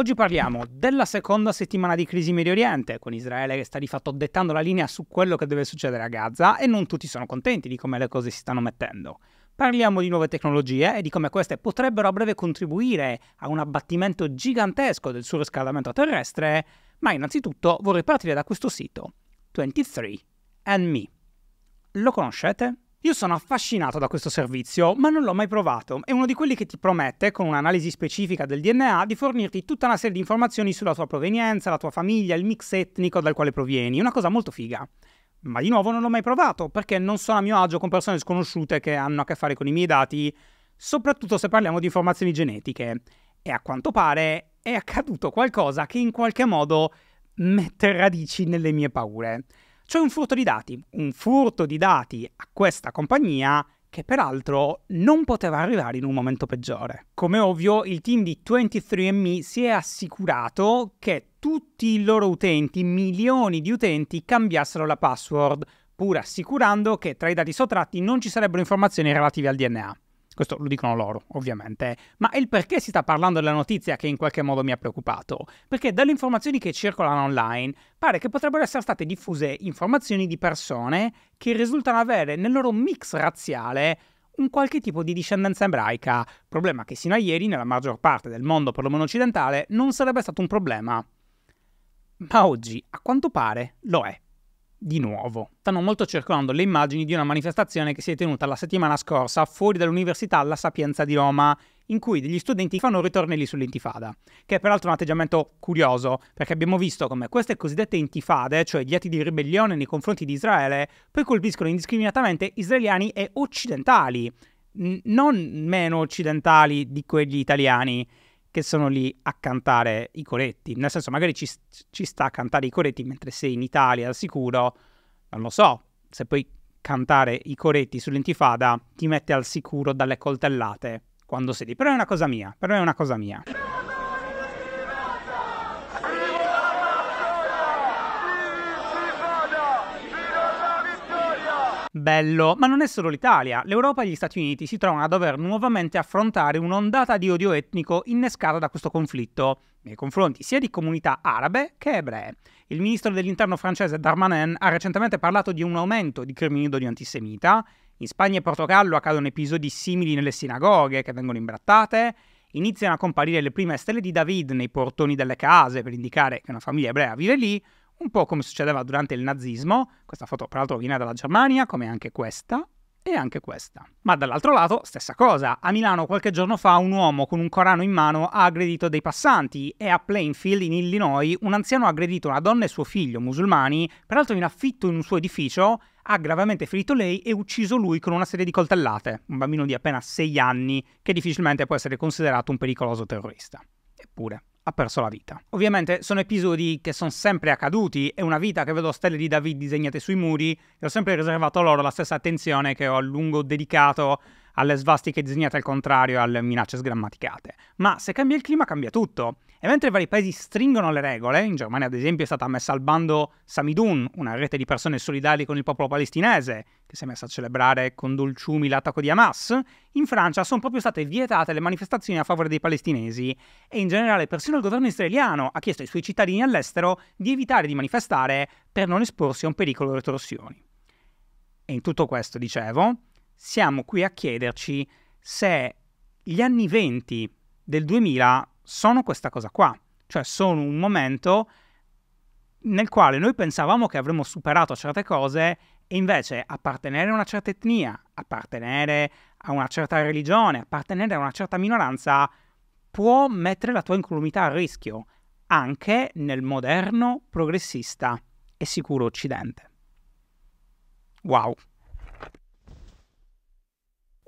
Oggi parliamo della seconda settimana di crisi in Medio Oriente, con Israele che sta di fatto dettando la linea su quello che deve succedere a Gaza e non tutti sono contenti di come le cose si stanno mettendo. Parliamo di nuove tecnologie e di come queste potrebbero a breve contribuire a un abbattimento gigantesco del surriscaldamento terrestre, ma innanzitutto vorrei partire da questo sito, 23andMe. Lo conoscete? Io sono affascinato da questo servizio, ma non l'ho mai provato. È uno di quelli che ti promette, con un'analisi specifica del DNA, di fornirti tutta una serie di informazioni sulla tua provenienza, la tua famiglia, il mix etnico dal quale provieni. Una cosa molto figa. Ma di nuovo non l'ho mai provato, perché non sono a mio agio con persone sconosciute che hanno a che fare con i miei dati, soprattutto se parliamo di informazioni genetiche. E a quanto pare è accaduto qualcosa che in qualche modo mette radici nelle mie paure. C'è un furto di dati, un furto di dati a questa compagnia che peraltro non poteva arrivare in un momento peggiore. Come ovvio, il team di 23andMe si è assicurato che tutti i loro utenti, milioni di utenti, cambiassero la password, pur assicurando che tra i dati sottratti non ci sarebbero informazioni relative al DNA. Questo lo dicono loro, ovviamente. Ma il perché si sta parlando della notizia che in qualche modo mi ha preoccupato? Perché dalle informazioni che circolano online pare che potrebbero essere state diffuse informazioni di persone che risultano avere nel loro mix razziale un qualche tipo di discendenza ebraica, problema che sino a ieri nella maggior parte del mondo, perlomeno occidentale, non sarebbe stato un problema. Ma oggi, a quanto pare, lo è di nuovo. Stanno molto circolando le immagini di una manifestazione che si è tenuta la settimana scorsa fuori dall'Università La Sapienza di Roma, in cui degli studenti fanno ritornelli sull'intifada, che è peraltro un atteggiamento curioso, perché abbiamo visto come queste cosiddette intifade, cioè gli atti di ribellione nei confronti di Israele, poi colpiscono indiscriminatamente israeliani e occidentali, non meno occidentali di quelli italiani che sono lì a cantare i coretti. Nel senso, magari ci, ci sta a cantare i coretti mentre sei in Italia al sicuro, non lo so, se puoi cantare i coretti sull'intifada ti mette al sicuro dalle coltellate quando sei lì. Però è una cosa mia, però è una cosa mia. bello, ma non è solo l'Italia. L'Europa e gli Stati Uniti si trovano a dover nuovamente affrontare un'ondata di odio etnico innescata da questo conflitto nei confronti sia di comunità arabe che ebree. Il ministro dell'interno francese Darmanin ha recentemente parlato di un aumento di crimini d'odio antisemita. In Spagna e Portogallo accadono episodi simili nelle sinagoghe che vengono imbrattate. Iniziano a comparire le prime stelle di David nei portoni delle case per indicare che una famiglia ebrea vive lì un po' come succedeva durante il nazismo, questa foto peraltro viene dalla Germania, come anche questa, e anche questa. Ma dall'altro lato, stessa cosa. A Milano qualche giorno fa un uomo con un corano in mano ha aggredito dei passanti e a Plainfield, in Illinois, un anziano ha aggredito una donna e suo figlio, musulmani, peraltro in affitto in un suo edificio, ha gravemente ferito lei e ucciso lui con una serie di coltellate, un bambino di appena 6 anni che difficilmente può essere considerato un pericoloso terrorista. Eppure, ha perso la vita. Ovviamente sono episodi che sono sempre accaduti, è una vita che vedo stelle di David disegnate sui muri e ho sempre riservato loro la stessa attenzione che ho a lungo dedicato alle svastiche disegnate al contrario e alle minacce sgrammaticate. Ma se cambia il clima cambia tutto. E mentre i vari paesi stringono le regole, in Germania ad esempio è stata messa al bando Samidun, una rete di persone solidali con il popolo palestinese, che si è messa a celebrare con dolciumi l'attacco di Hamas, in Francia sono proprio state vietate le manifestazioni a favore dei palestinesi e in generale persino il governo israeliano ha chiesto ai suoi cittadini all'estero di evitare di manifestare per non esporsi a un pericolo di retorsioni. E in tutto questo, dicevo, siamo qui a chiederci se gli anni 20 del 2000 sono questa cosa qua, cioè sono un momento nel quale noi pensavamo che avremmo superato certe cose e invece appartenere a una certa etnia, appartenere a una certa religione, appartenere a una certa minoranza può mettere la tua incolumità a rischio anche nel moderno, progressista e sicuro Occidente. Wow!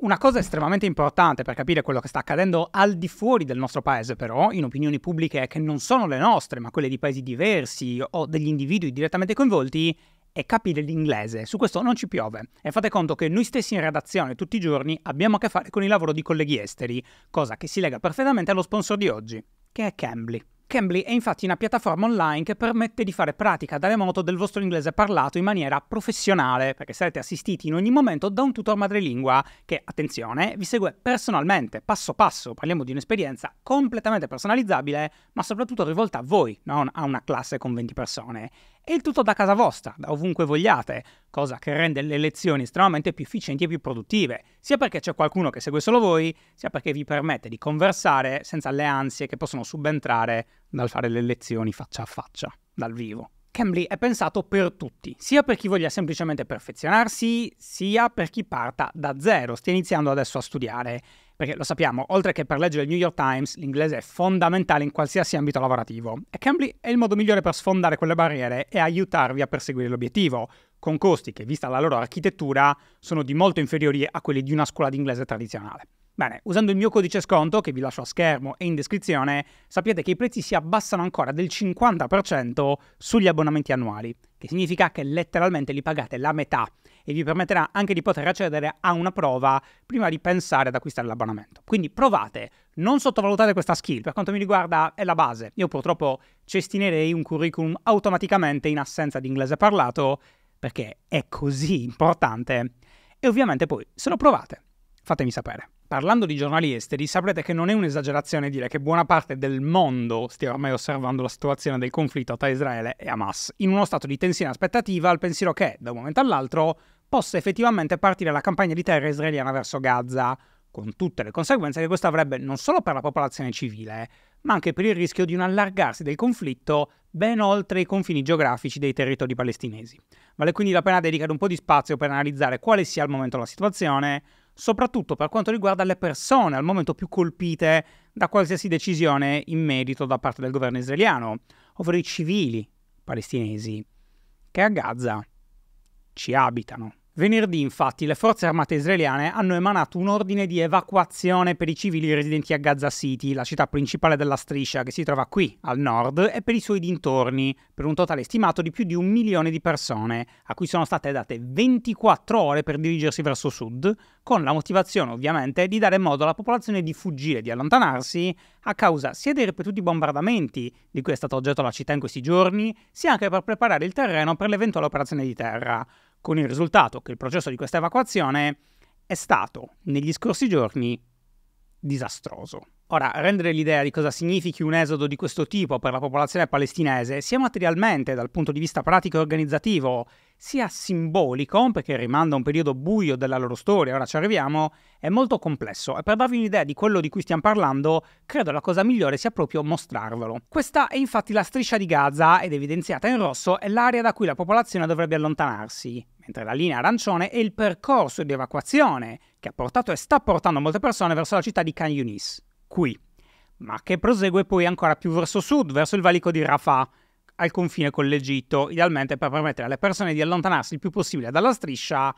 Una cosa estremamente importante per capire quello che sta accadendo al di fuori del nostro paese, però, in opinioni pubbliche che non sono le nostre, ma quelle di paesi diversi o degli individui direttamente coinvolti, è capire l'inglese. Su questo non ci piove. E fate conto che noi stessi in redazione tutti i giorni abbiamo a che fare con il lavoro di colleghi esteri, cosa che si lega perfettamente allo sponsor di oggi, che è Cambly. Cambly è infatti una piattaforma online che permette di fare pratica da remoto del vostro inglese parlato in maniera professionale, perché sarete assistiti in ogni momento da un tutor madrelingua che, attenzione, vi segue personalmente, passo passo, parliamo di un'esperienza completamente personalizzabile, ma soprattutto rivolta a voi, non a una classe con 20 persone e il tutto da casa vostra, da ovunque vogliate, cosa che rende le lezioni estremamente più efficienti e più produttive, sia perché c'è qualcuno che segue solo voi, sia perché vi permette di conversare senza le ansie che possono subentrare dal fare le lezioni faccia a faccia, dal vivo. Cambly è pensato per tutti, sia per chi voglia semplicemente perfezionarsi, sia per chi parta da zero, stia iniziando adesso a studiare perché lo sappiamo, oltre che per leggere il New York Times, l'inglese è fondamentale in qualsiasi ambito lavorativo e Cambly è il modo migliore per sfondare quelle barriere e aiutarvi a perseguire l'obiettivo, con costi che, vista la loro architettura, sono di molto inferiori a quelli di una scuola di inglese tradizionale. Bene, usando il mio codice sconto, che vi lascio a schermo e in descrizione, sappiate che i prezzi si abbassano ancora del 50% sugli abbonamenti annuali, che significa che letteralmente li pagate la metà e vi permetterà anche di poter accedere a una prova prima di pensare ad acquistare l'abbonamento. Quindi provate, non sottovalutate questa skill, per quanto mi riguarda è la base. Io purtroppo cestinerei un curriculum automaticamente in assenza di inglese parlato, perché è così importante. E ovviamente poi, se lo provate, fatemi sapere parlando di giornali esteri, saprete che non è un'esagerazione dire che buona parte del mondo stia ormai osservando la situazione del conflitto tra Israele e Hamas, in uno stato di tensione aspettativa al pensiero che, da un momento all'altro, possa effettivamente partire la campagna di terra israeliana verso Gaza, con tutte le conseguenze che questo avrebbe non solo per la popolazione civile, ma anche per il rischio di un allargarsi del conflitto ben oltre i confini geografici dei territori palestinesi. Vale quindi la pena dedicare un po' di spazio per analizzare quale sia al momento la situazione, soprattutto per quanto riguarda le persone al momento più colpite da qualsiasi decisione in merito da parte del governo israeliano, ovvero i civili palestinesi che a Gaza ci abitano. Venerdì, infatti, le forze armate israeliane hanno emanato un ordine di evacuazione per i civili residenti a Gaza City, la città principale della striscia che si trova qui al nord, e per i suoi dintorni, per un totale stimato di più di un milione di persone, a cui sono state date 24 ore per dirigersi verso sud, con la motivazione ovviamente di dare modo alla popolazione di fuggire, di allontanarsi, a causa sia dei ripetuti bombardamenti di cui è stato oggetto la città in questi giorni, sia anche per preparare il terreno per l'eventuale operazione di terra con il risultato che il processo di questa evacuazione è stato negli scorsi giorni disastroso. Ora, rendere l'idea di cosa significhi un esodo di questo tipo per la popolazione palestinese, sia materialmente dal punto di vista pratico e organizzativo, sia simbolico, perché rimanda a un periodo buio della loro storia, ora ci arriviamo, è molto complesso e per darvi un'idea di quello di cui stiamo parlando, credo la cosa migliore sia proprio mostrarvelo. Questa è infatti la striscia di Gaza ed evidenziata in rosso è l'area da cui la popolazione dovrebbe allontanarsi, mentre la linea arancione è il percorso di evacuazione che ha portato e sta portando molte persone verso la città di Khan Yunis, qui, ma che prosegue poi ancora più verso sud, verso il valico di Rafah, al confine con l'Egitto, idealmente per permettere alle persone di allontanarsi il più possibile dalla striscia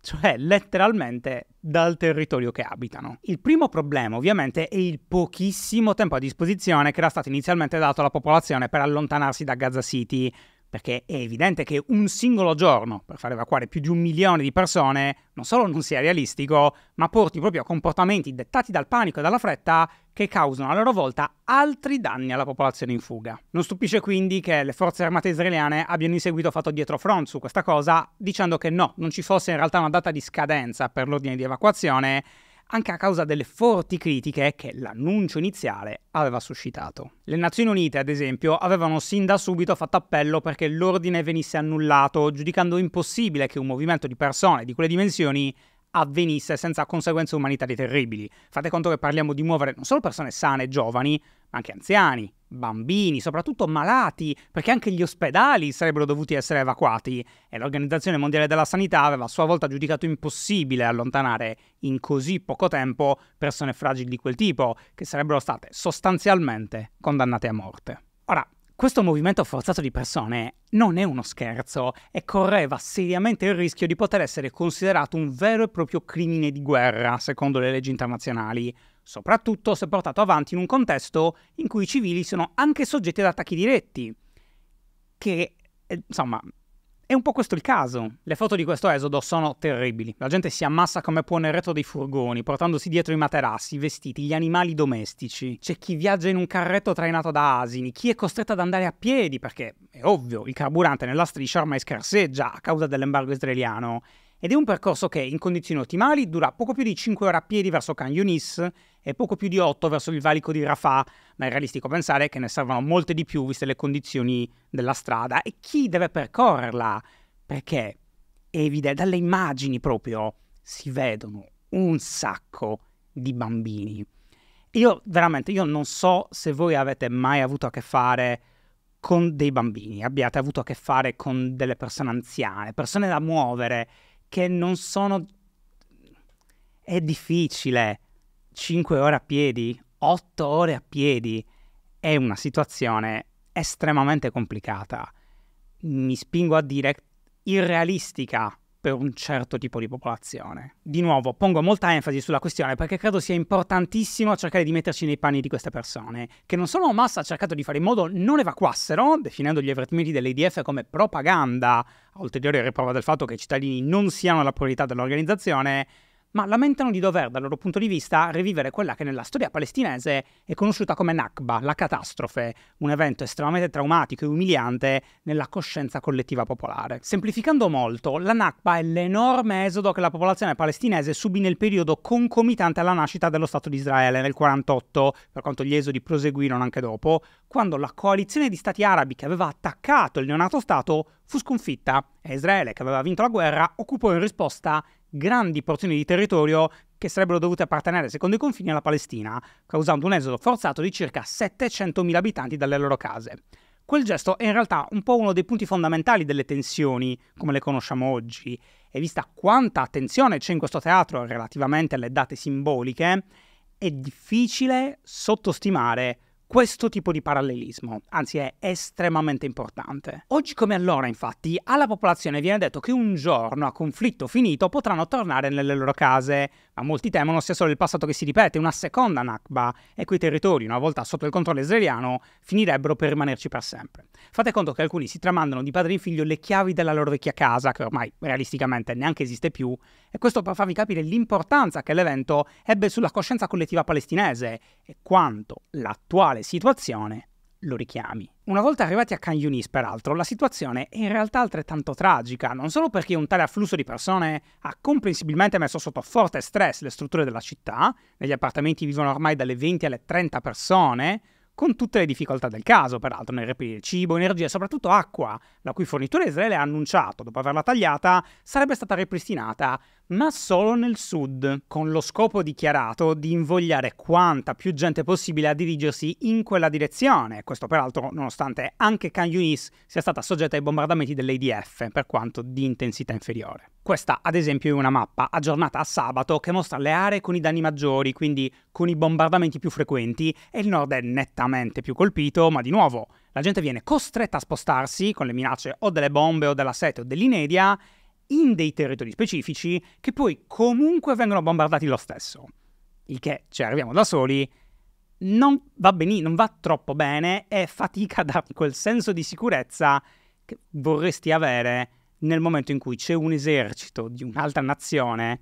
cioè letteralmente dal territorio che abitano. Il primo problema ovviamente è il pochissimo tempo a disposizione che era stato inizialmente dato alla popolazione per allontanarsi da Gaza City, perché è evidente che un singolo giorno per far evacuare più di un milione di persone non solo non sia realistico, ma porti proprio a comportamenti dettati dal panico e dalla fretta che causano a loro volta altri danni alla popolazione in fuga. Non stupisce quindi che le forze armate israeliane abbiano in seguito fatto dietro front su questa cosa, dicendo che no, non ci fosse in realtà una data di scadenza per l'ordine di evacuazione, anche a causa delle forti critiche che l'annuncio iniziale aveva suscitato. Le Nazioni Unite, ad esempio, avevano sin da subito fatto appello perché l'ordine venisse annullato, giudicando impossibile che un movimento di persone di quelle dimensioni avvenisse senza conseguenze umanitarie terribili. Fate conto che parliamo di muovere non solo persone sane e giovani, ma anche anziani, bambini, soprattutto malati, perché anche gli ospedali sarebbero dovuti essere evacuati e l'Organizzazione Mondiale della Sanità aveva a sua volta giudicato impossibile allontanare in così poco tempo persone fragili di quel tipo, che sarebbero state sostanzialmente condannate a morte. Ora, questo movimento forzato di persone non è uno scherzo e correva seriamente il rischio di poter essere considerato un vero e proprio crimine di guerra, secondo le leggi internazionali, soprattutto se portato avanti in un contesto in cui i civili sono anche soggetti ad attacchi diretti, che, eh, insomma, è un po' questo il caso. Le foto di questo esodo sono terribili. La gente si ammassa come può nel retro dei furgoni, portandosi dietro i materassi, i vestiti, gli animali domestici. C'è chi viaggia in un carretto trainato da asini, chi è costretto ad andare a piedi perché, è ovvio, il carburante nella striscia ormai scarseggia a causa dell'embargo israeliano. Ed è un percorso che, in condizioni ottimali, dura poco più di 5 ore a piedi verso Canyonis e poco più di 8 verso il valico di Rafah, ma è realistico pensare che ne servano molte di più viste le condizioni della strada e chi deve percorrerla, perché è evidente, dalle immagini proprio si vedono un sacco di bambini. Io veramente, io non so se voi avete mai avuto a che fare con dei bambini, abbiate avuto a che fare con delle persone anziane, persone da muovere che non sono... È difficile, 5 ore a piedi, 8 ore a piedi, è una situazione estremamente complicata. Mi spingo a dire irrealistica per un certo tipo di popolazione. Di nuovo, pongo molta enfasi sulla questione perché credo sia importantissimo cercare di metterci nei panni di queste persone, che non solo Massa ha cercato di fare in modo non evacuassero, definendo gli avvertimenti dell'IDF come propaganda, a ulteriore riprova del fatto che i cittadini non siano la priorità dell'organizzazione, ma lamentano di dover, dal loro punto di vista, rivivere quella che nella storia palestinese è conosciuta come Nakba, la catastrofe, un evento estremamente traumatico e umiliante nella coscienza collettiva popolare. Semplificando molto, la Nakba è l'enorme esodo che la popolazione palestinese subì nel periodo concomitante alla nascita dello Stato di Israele nel 48, per quanto gli esodi proseguirono anche dopo, quando la coalizione di stati arabi che aveva attaccato il neonato Stato fu sconfitta e Israele, che aveva vinto la guerra, occupò in risposta grandi porzioni di territorio che sarebbero dovute appartenere, secondo i confini, alla Palestina, causando un esodo forzato di circa 700.000 abitanti dalle loro case. Quel gesto è in realtà un po' uno dei punti fondamentali delle tensioni, come le conosciamo oggi, e vista quanta attenzione c'è in questo teatro relativamente alle date simboliche, è difficile sottostimare questo tipo di parallelismo, anzi è estremamente importante. Oggi come allora, infatti, alla popolazione viene detto che un giorno a conflitto finito potranno tornare nelle loro case, a molti temono sia solo il passato che si ripete, una seconda Nakba, e quei territori, una volta sotto il controllo israeliano, finirebbero per rimanerci per sempre. Fate conto che alcuni si tramandano di padre in figlio le chiavi della loro vecchia casa, che ormai realisticamente neanche esiste più, e questo per farvi capire l'importanza che l'evento ebbe sulla coscienza collettiva palestinese e quanto l'attuale situazione lo richiami. Una volta arrivati a Can Yunis, peraltro, la situazione è in realtà altrettanto tragica, non solo perché un tale afflusso di persone ha comprensibilmente messo sotto forte stress le strutture della città, negli appartamenti vivono ormai dalle 20 alle 30 persone, con tutte le difficoltà del caso, peraltro, nel reperire cibo, energia e soprattutto acqua, la cui fornitura Israele ha annunciato, dopo averla tagliata, sarebbe stata ripristinata ma solo nel sud, con lo scopo dichiarato di invogliare quanta più gente possibile a dirigersi in quella direzione, questo peraltro nonostante anche Khan Yunis sia stata soggetta ai bombardamenti dell'ADF, per quanto di intensità inferiore. Questa ad esempio è una mappa aggiornata a sabato che mostra le aree con i danni maggiori, quindi con i bombardamenti più frequenti, e il nord è nettamente più colpito, ma di nuovo, la gente viene costretta a spostarsi con le minacce o delle bombe o della sete o dell'inedia, in dei territori specifici che poi comunque vengono bombardati lo stesso. Il che, cioè, arriviamo da soli, non va benissimo, non va troppo bene e fatica a darti quel senso di sicurezza che vorresti avere nel momento in cui c'è un esercito di un'altra nazione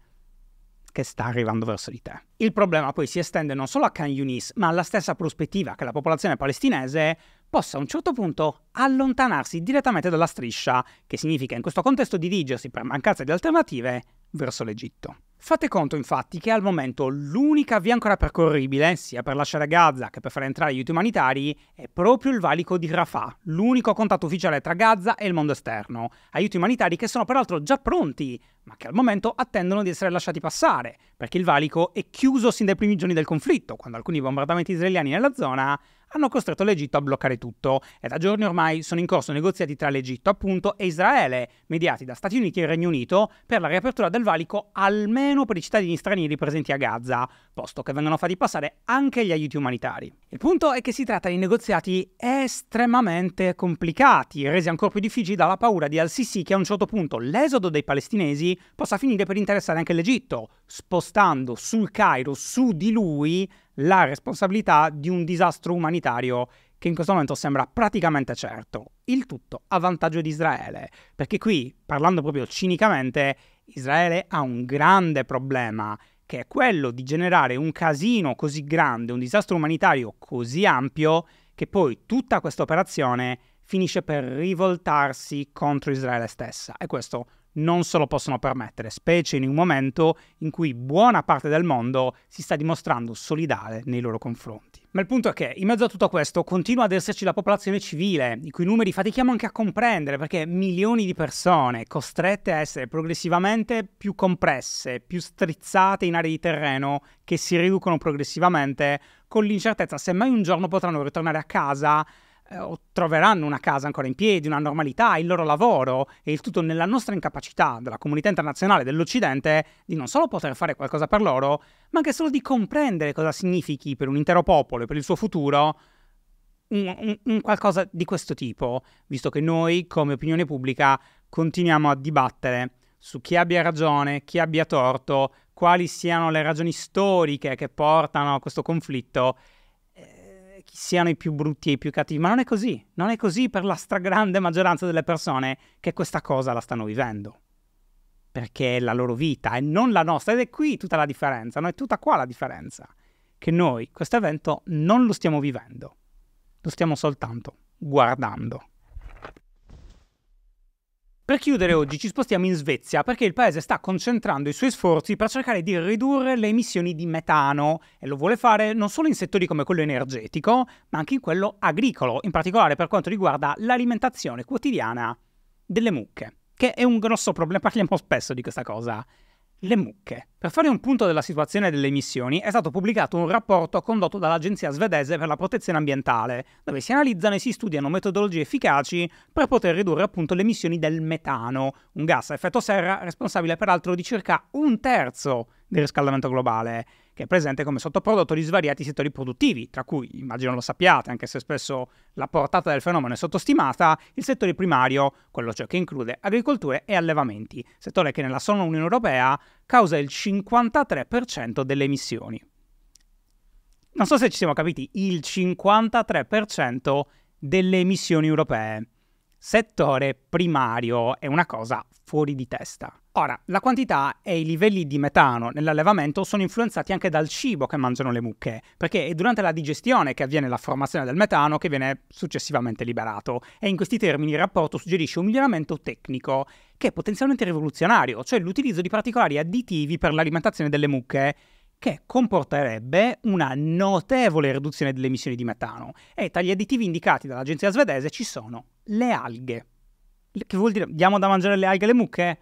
che sta arrivando verso di te. Il problema poi si estende non solo a Khan Yunis, ma alla stessa prospettiva che la popolazione palestinese possa a un certo punto allontanarsi direttamente dalla striscia, che significa in questo contesto dirigersi per mancanza di alternative verso l'Egitto. Fate conto infatti che al momento l'unica via ancora percorribile, sia per lasciare Gaza che per far entrare aiuti umanitari, è proprio il valico di Rafah, l'unico contatto ufficiale tra Gaza e il mondo esterno. Aiuti umanitari che sono peraltro già pronti, ma che al momento attendono di essere lasciati passare, perché il valico è chiuso sin dai primi giorni del conflitto, quando alcuni bombardamenti israeliani nella zona hanno costretto l'Egitto a bloccare tutto e da giorni ormai sono in corso negoziati tra l'Egitto appunto e Israele, mediati da Stati Uniti e Regno Unito, per la riapertura del valico almeno per i cittadini stranieri presenti a Gaza, posto che vengono fatti passare anche gli aiuti umanitari. Il punto è che si tratta di negoziati estremamente complicati, resi ancora più difficili dalla paura di Al-Sisi che a un certo punto l'esodo dei palestinesi possa finire per interessare anche l'Egitto, spostando sul Cairo su di lui la responsabilità di un disastro umanitario che in questo momento sembra praticamente certo, il tutto a vantaggio di Israele, perché qui, parlando proprio cinicamente, Israele ha un grande problema, che è quello di generare un casino così grande, un disastro umanitario così ampio, che poi tutta questa operazione finisce per rivoltarsi contro Israele stessa. E questo non se lo possono permettere, specie in un momento in cui buona parte del mondo si sta dimostrando solidale nei loro confronti. Ma il punto è che in mezzo a tutto questo continua ad esserci la popolazione civile, i cui numeri fatichiamo anche a comprendere perché milioni di persone costrette a essere progressivamente più compresse, più strizzate in aree di terreno che si riducono progressivamente con l'incertezza se mai un giorno potranno ritornare a casa eh, troveranno una casa ancora in piedi, una normalità, il loro lavoro e il tutto nella nostra incapacità della comunità internazionale, dell'Occidente, di non solo poter fare qualcosa per loro, ma anche solo di comprendere cosa significhi per un intero popolo e per il suo futuro un, un, un qualcosa di questo tipo, visto che noi come opinione pubblica continuiamo a dibattere su chi abbia ragione, chi abbia torto, quali siano le ragioni storiche che portano a questo conflitto siano i più brutti e i più cattivi, ma non è così. Non è così per la stragrande maggioranza delle persone che questa cosa la stanno vivendo. Perché è la loro vita e non la nostra. Ed è qui tutta la differenza, non È tutta qua la differenza. Che noi questo evento non lo stiamo vivendo, lo stiamo soltanto guardando. Per chiudere oggi ci spostiamo in Svezia perché il paese sta concentrando i suoi sforzi per cercare di ridurre le emissioni di metano e lo vuole fare non solo in settori come quello energetico, ma anche in quello agricolo, in particolare per quanto riguarda l'alimentazione quotidiana delle mucche, che è un grosso problema, parliamo spesso di questa cosa le mucche. Per fare un punto della situazione delle emissioni è stato pubblicato un rapporto condotto dall'Agenzia svedese per la protezione ambientale, dove si analizzano e si studiano metodologie efficaci per poter ridurre appunto le emissioni del metano, un gas a effetto serra responsabile peraltro di circa un terzo del riscaldamento globale che è presente come sottoprodotto di svariati settori produttivi, tra cui, immagino lo sappiate, anche se spesso la portata del fenomeno è sottostimata, il settore primario, quello cioè che include agricolture e allevamenti, settore che nella sola Unione Europea causa il 53% delle emissioni. Non so se ci siamo capiti, il 53% delle emissioni europee. Settore primario è una cosa fuori di testa. Ora, la quantità e i livelli di metano nell'allevamento sono influenzati anche dal cibo che mangiano le mucche, perché è durante la digestione che avviene la formazione del metano che viene successivamente liberato, e in questi termini il rapporto suggerisce un miglioramento tecnico che è potenzialmente rivoluzionario, cioè l'utilizzo di particolari additivi per l'alimentazione delle mucche, che comporterebbe una notevole riduzione delle emissioni di metano. E tra gli additivi indicati dall'agenzia svedese ci sono le alghe. Che vuol dire diamo da mangiare le alghe alle mucche?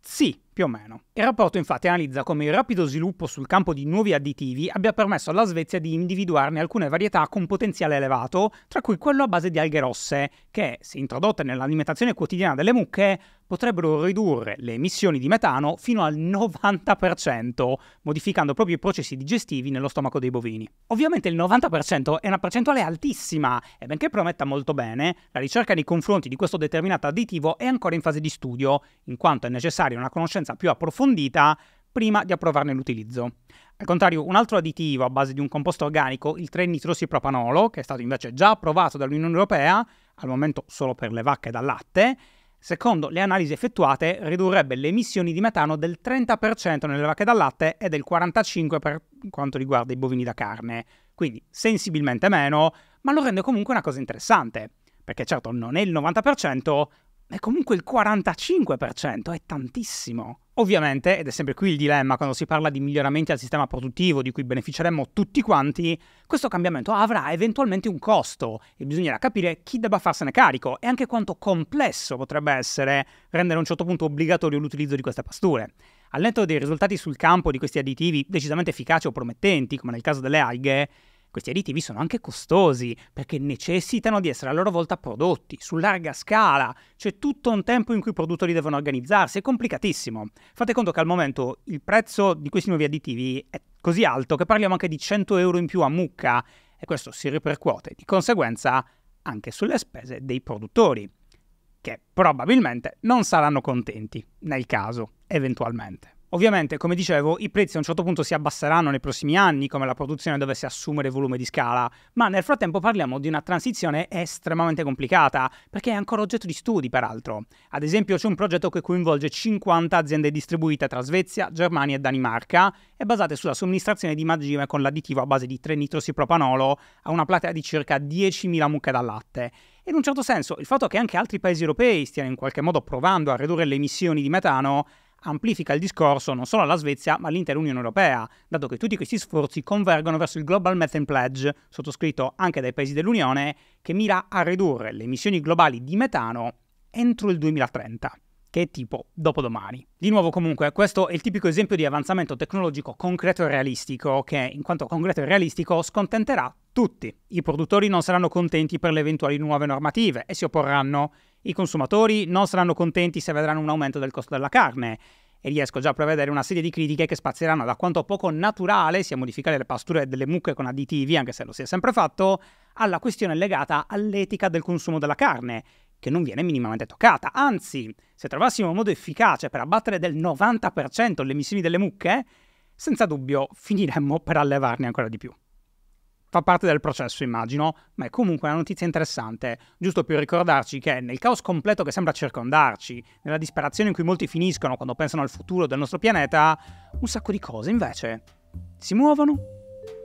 Sì, più o meno. Il rapporto infatti analizza come il rapido sviluppo sul campo di nuovi additivi abbia permesso alla Svezia di individuarne alcune varietà con potenziale elevato, tra cui quello a base di alghe rosse, che, se introdotte nell'alimentazione quotidiana delle mucche, potrebbero ridurre le emissioni di metano fino al 90%, modificando proprio i processi digestivi nello stomaco dei bovini. Ovviamente il 90% è una percentuale altissima e benché prometta molto bene, la ricerca nei confronti di questo determinato additivo è ancora in fase di studio, in quanto è necessaria una conoscenza conoscenza più approfondita prima di approvarne l'utilizzo. Al contrario, un altro additivo a base di un composto organico, il 3-nitrosipropanolo, che è stato invece già approvato dall'Unione Europea, al momento solo per le vacche da latte, secondo le analisi effettuate ridurrebbe le emissioni di metano del 30% nelle vacche da latte e del 45% per quanto riguarda i bovini da carne, quindi sensibilmente meno, ma lo rende comunque una cosa interessante, perché certo non è il 90%, è comunque il 45%, è tantissimo. Ovviamente, ed è sempre qui il dilemma quando si parla di miglioramenti al sistema produttivo di cui beneficeremmo tutti quanti, questo cambiamento avrà eventualmente un costo e bisognerà capire chi debba farsene carico e anche quanto complesso potrebbe essere rendere a un certo punto obbligatorio l'utilizzo di queste pasture. Al netto dei risultati sul campo di questi additivi decisamente efficaci o promettenti, come nel caso delle alghe, questi additivi sono anche costosi perché necessitano di essere a loro volta prodotti su larga scala, c'è tutto un tempo in cui i produttori devono organizzarsi, è complicatissimo. Fate conto che al momento il prezzo di questi nuovi additivi è così alto che parliamo anche di 100 euro in più a mucca e questo si ripercuote di conseguenza anche sulle spese dei produttori, che probabilmente non saranno contenti nel caso, eventualmente. Ovviamente, come dicevo, i prezzi a un certo punto si abbasseranno nei prossimi anni, come la produzione dovesse assumere volume di scala, ma nel frattempo parliamo di una transizione estremamente complicata, perché è ancora oggetto di studi, peraltro. Ad esempio, c'è un progetto che coinvolge 50 aziende distribuite tra Svezia, Germania e Danimarca e basate sulla somministrazione di magime con l'additivo a base di 3-nitrosipropanolo a una platea di circa 10.000 mucche da latte. In un certo senso, il fatto che anche altri paesi europei stiano in qualche modo provando a ridurre le emissioni di metano amplifica il discorso non solo alla Svezia ma all'intera Unione Europea, dato che tutti questi sforzi convergono verso il Global Methane Pledge, sottoscritto anche dai paesi dell'Unione, che mira a ridurre le emissioni globali di metano entro il 2030 che è tipo dopodomani. Di nuovo comunque, questo è il tipico esempio di avanzamento tecnologico concreto e realistico che, in quanto concreto e realistico, scontenterà tutti. I produttori non saranno contenti per le eventuali nuove normative e si opporranno. I consumatori non saranno contenti se vedranno un aumento del costo della carne e riesco già a prevedere una serie di critiche che spazieranno da quanto poco naturale sia modificare le pasture delle mucche con additivi, anche se lo si è sempre fatto, alla questione legata all'etica del consumo della carne, che non viene minimamente toccata. Anzi, se trovassimo un modo efficace per abbattere del 90% le emissioni delle mucche, senza dubbio finiremmo per allevarne ancora di più fa parte del processo, immagino, ma è comunque una notizia interessante, giusto per ricordarci che nel caos completo che sembra circondarci, nella disperazione in cui molti finiscono quando pensano al futuro del nostro pianeta, un sacco di cose invece si muovono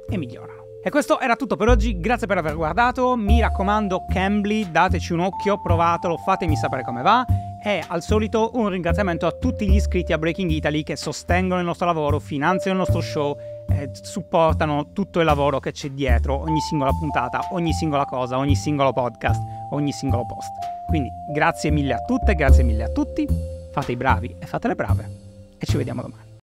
e migliorano. E questo era tutto per oggi, grazie per aver guardato, mi raccomando Cambly, dateci un occhio, provatelo, fatemi sapere come va e al solito un ringraziamento a tutti gli iscritti a Breaking Italy che sostengono il nostro lavoro, finanziano il nostro show e supportano tutto il lavoro che c'è dietro, ogni singola puntata, ogni singola cosa, ogni singolo podcast, ogni singolo post. Quindi grazie mille a tutte, grazie mille a tutti, fate i bravi e fate le brave e ci vediamo domani.